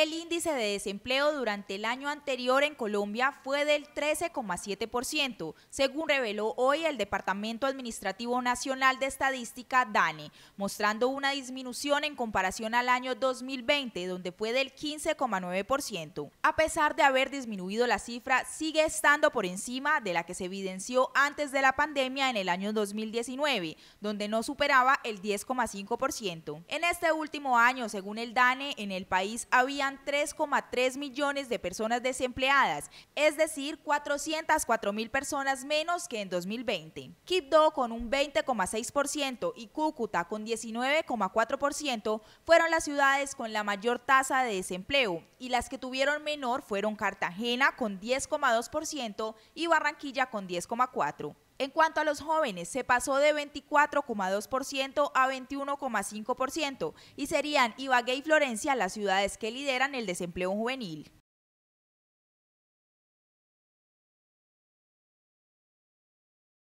El índice de desempleo durante el año anterior en Colombia fue del 13,7%, según reveló hoy el Departamento Administrativo Nacional de Estadística, DANE, mostrando una disminución en comparación al año 2020, donde fue del 15,9%. A pesar de haber disminuido la cifra, sigue estando por encima de la que se evidenció antes de la pandemia en el año 2019, donde no superaba el 10,5%. En este último año, según el DANE, en el país habían 3,3 millones de personas desempleadas, es decir, 404 mil personas menos que en 2020. Quibdó con un 20,6% y Cúcuta con 19,4% fueron las ciudades con la mayor tasa de desempleo y las que tuvieron menor fueron Cartagena con 10,2% y Barranquilla con 10,4%. En cuanto a los jóvenes, se pasó de 24,2% a 21,5% y serían Ibagué y Florencia las ciudades que lideran el desempleo juvenil.